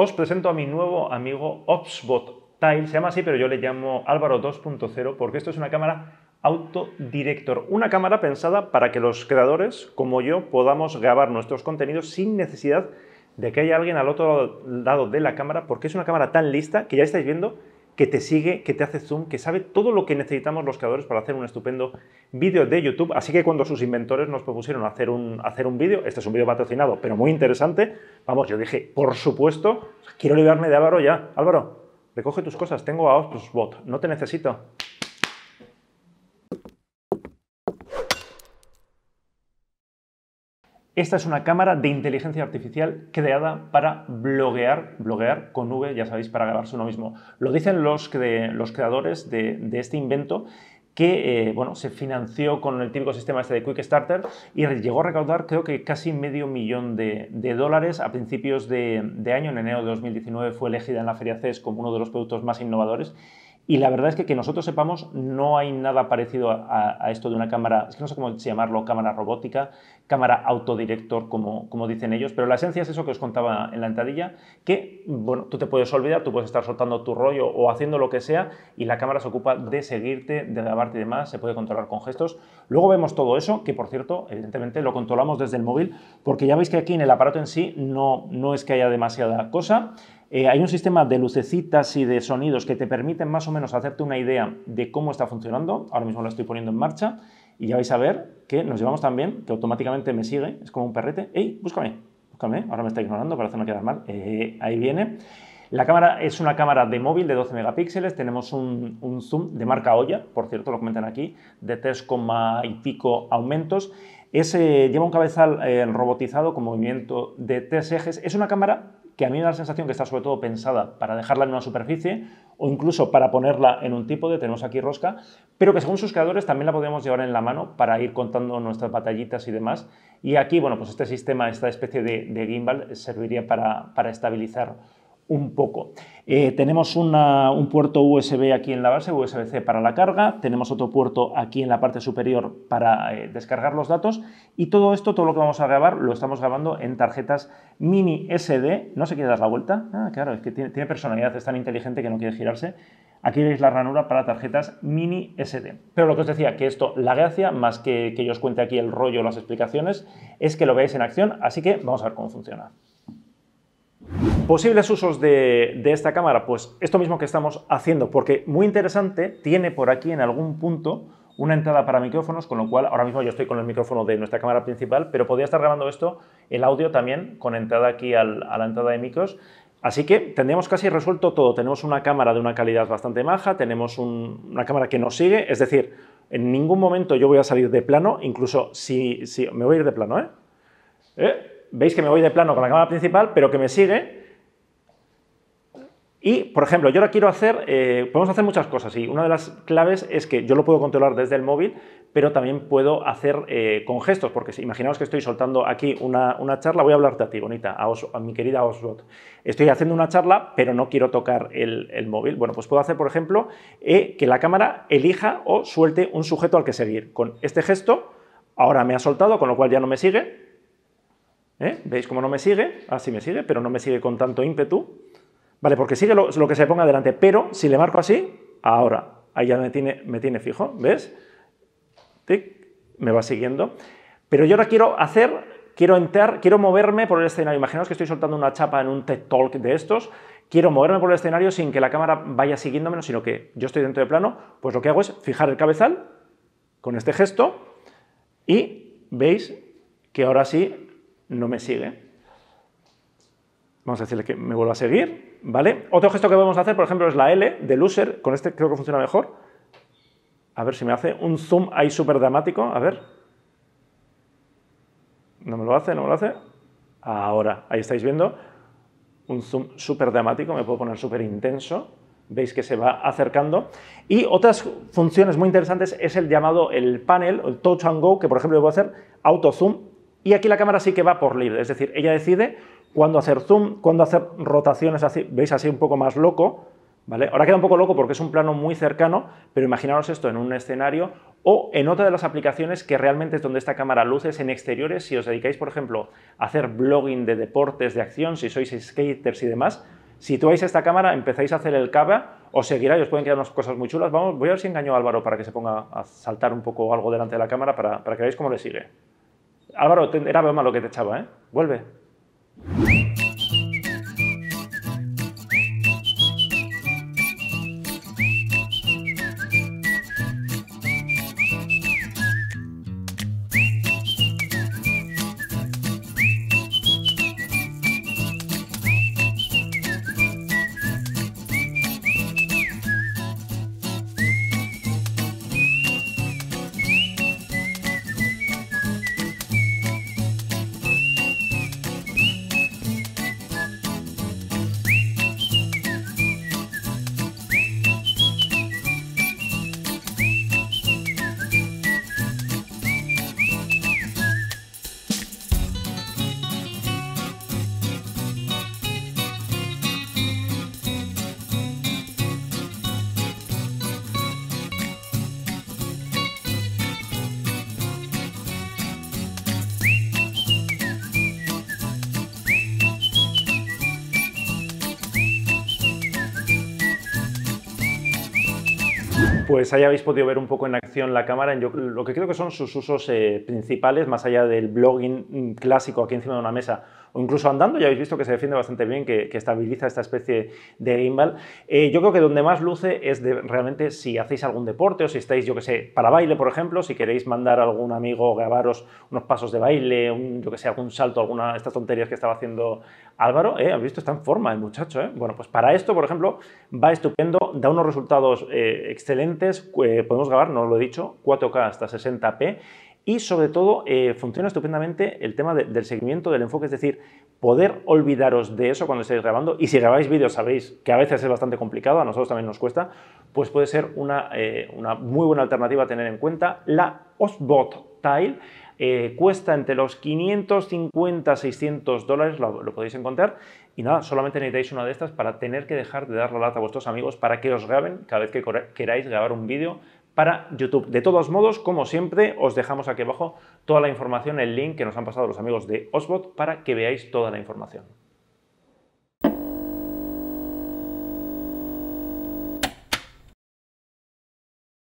Os presento a mi nuevo amigo Opsbot Tile, se llama así, pero yo le llamo Álvaro 2.0 porque esto es una cámara Autodirector, una cámara pensada para que los creadores, como yo, podamos grabar nuestros contenidos sin necesidad de que haya alguien al otro lado de la cámara, porque es una cámara tan lista que ya estáis viendo que te sigue, que te hace zoom, que sabe todo lo que necesitamos los creadores para hacer un estupendo vídeo de YouTube. Así que cuando sus inventores nos propusieron hacer un, hacer un vídeo, este es un vídeo patrocinado, pero muy interesante, vamos, yo dije, por supuesto, quiero llevarme de Álvaro ya. Álvaro, recoge tus cosas, tengo a Oxbot, pues, no te necesito. Esta es una cámara de inteligencia artificial creada para bloguear, con nube, ya sabéis, para grabarse uno mismo. Lo dicen los, creadores de, este invento que eh, bueno, se financió con el típico sistema este de Quick Starter y llegó a recaudar creo que casi medio millón de, dólares a principios de, de, año, en enero de 2019 fue elegida en la Feria CES como uno de los productos más innovadores y la verdad es que que nosotros sepamos, no hay nada parecido a, esto de una cámara, es que no sé cómo llamarlo, cámara robótica, cámara autodirector, como, como dicen ellos, pero la esencia es eso que os contaba en la entradilla, que, bueno, tú te puedes olvidar, tú puedes estar soltando tu rollo o haciendo lo que sea y la cámara se ocupa de seguirte, de grabarte y demás, se puede controlar con gestos. Luego vemos todo eso, que por cierto, evidentemente lo controlamos desde el móvil, porque ya veis que aquí en el aparato en sí no, no es que haya demasiada cosa. Eh, hay un sistema de lucecitas y de sonidos que te permiten más o menos hacerte una idea de cómo está funcionando. Ahora mismo lo estoy poniendo en marcha y ya vais a ver que nos llevamos también, que automáticamente me sigue, es como un perrete. ¡Ey, búscame! Búscame, ahora me está ignorando para no quedar mal. Eh, ahí viene. La cámara es una cámara de móvil de 12 megapíxeles, tenemos un, zoom de marca Oya, por cierto, lo comentan aquí, de 3, y pico aumentos. lleva un cabezal eh, robotizado con movimiento de tres ejes. Es una cámara que a mí me da la sensación que está sobre todo pensada para dejarla en una superficie o incluso para ponerla en un tipo de, tenemos aquí rosca, pero que según sus creadores también la podemos llevar en la mano para ir contando nuestras batallitas y demás. Y aquí, bueno, pues este sistema, esta especie de, gimbal serviría para estabilizar un poco. Eh, tenemos un puerto USB aquí en la base, USB-C para la carga, tenemos otro puerto aquí en la parte superior para eh, descargar los datos y todo esto, todo lo que vamos a grabar, lo estamos grabando en tarjetas mini SD. ¿No se quiere dar la vuelta? Ah, claro, es que tiene, personalidad, es tan inteligente que no quiere girarse. Aquí veis la ranura para tarjetas mini SD. Pero lo que os decía, que esto, la gracia, más que que yo os cuente aquí el rollo, las explicaciones, es que lo veáis en acción, así que vamos a ver cómo funciona. Posibles usos de, esta cámara, pues esto mismo que estamos haciendo, porque muy interesante, tiene por aquí en algún punto una entrada para micrófonos, con lo cual ahora mismo yo estoy con el micrófono de nuestra cámara principal, pero podría estar grabando esto, el audio también, con entrada aquí a la entrada de micros. Así que tendríamos casi resuelto todo. Tenemos una cámara de una calidad bastante baja, tenemos una cámara que nos sigue, es decir, en ningún momento yo voy a salir de plano, incluso si, me voy a ir de plano, ¿eh? ¿Eh? veis que me voy de plano con la cámara principal, pero que me sigue. Y, por ejemplo, yo ahora quiero hacer, eh, podemos hacer muchas cosas y una de las claves es que yo lo puedo controlar desde el móvil, pero también puedo hacer eh, con gestos, porque si, imaginaos que estoy soltando aquí una, charla, voy a hablarte a ti, bonita, a, mi querida Oswald. Estoy haciendo una charla, pero no quiero tocar el, móvil. Bueno, pues puedo hacer, por ejemplo, eh, que la cámara elija o suelte un sujeto al que seguir. Con este gesto, ahora me ha soltado, con lo cual ya no me sigue, ¿Eh? ¿Veis cómo no me sigue? Así ah, me sigue, pero no me sigue con tanto ímpetu. Vale, porque sigue lo, que se ponga delante, pero si le marco así, ahora, ahí ya me tiene, me tiene fijo, ¿ves? me va siguiendo. Pero yo ahora quiero hacer quiero entrar, quiero moverme por el escenario. Imaginaos que estoy soltando una chapa en un TED Talk de estos, quiero moverme por el escenario sin que la cámara vaya siguiéndome, sino que yo estoy dentro de plano, pues lo que hago es fijar el cabezal con este gesto y veis que ahora sí no me sigue. Vamos a decirle que me vuelva a seguir, ¿vale? Otro gesto que podemos hacer, por ejemplo, es la L de loser. Con este creo que funciona mejor. A ver si me hace un zoom ahí súper dramático. A ver. No me lo hace, no me lo hace. Ahora, ahí estáis viendo. Un zoom súper dramático, me puedo poner súper intenso veis que se va acercando. Y otras funciones muy interesantes es el llamado el panel, el touch and go, que por ejemplo yo puedo hacer auto zoom y aquí la cámara sí que va por libre, es decir, ella decide cuándo hacer zoom, cuándo hacer rotaciones, así, veis así un poco más loco, ¿vale? Ahora queda un poco loco porque es un plano muy cercano, pero imaginaros esto en un escenario o en otra de las aplicaciones que realmente es donde esta cámara luces en exteriores, si os dedicáis, por ejemplo, a hacer blogging de deportes, de acción, si sois skaters y demás, si situáis esta cámara, empezáis a hacer el cava, os seguirá y os pueden quedar unas cosas muy chulas. Vamos, voy a ver si engaño a Álvaro para que se ponga a saltar un poco algo delante de la cámara para, para que veáis cómo le sigue. Álvaro, era broma lo que te echaba, ¿eh? Vuelve. pues ahí habéis podido ver un poco en la en la cámara yo, lo que creo que son sus usos eh, principales, más allá del blogging mm, clásico aquí encima de una mesa o incluso andando, ya habéis visto que se defiende bastante bien, que, estabiliza esta especie de gimbal. Eh, yo creo que donde más luce es realmente si hacéis algún deporte o si estáis, yo que sé, para baile, por ejemplo, si queréis mandar a algún amigo grabaros unos pasos de baile, yo que sé, algún salto, alguna de estas tonterías que estaba haciendo Álvaro, eh, habéis visto, está en forma el muchacho. Eh. Bueno, pues para esto, por ejemplo, va estupendo, da unos resultados excelentes, podemos grabar, no lo he 4K hasta 60p y sobre todo eh, funciona estupendamente el tema del seguimiento del enfoque, es decir, poder olvidaros de eso cuando estáis grabando y si grabáis vídeos sabéis que a veces es bastante complicado, a nosotros también nos cuesta, pues puede ser una, eh, muy buena alternativa a tener en cuenta la Osbot Tile. Eh, cuesta entre los 550 600 dólares, lo, lo, podéis encontrar. Y nada, solamente necesitáis una de estas para tener que dejar de dar la lata a vuestros amigos para que os graben cada vez que queráis grabar un vídeo para YouTube. De todos modos, como siempre, os dejamos aquí abajo toda la información, el link que nos han pasado los amigos de Osbot para que veáis toda la información.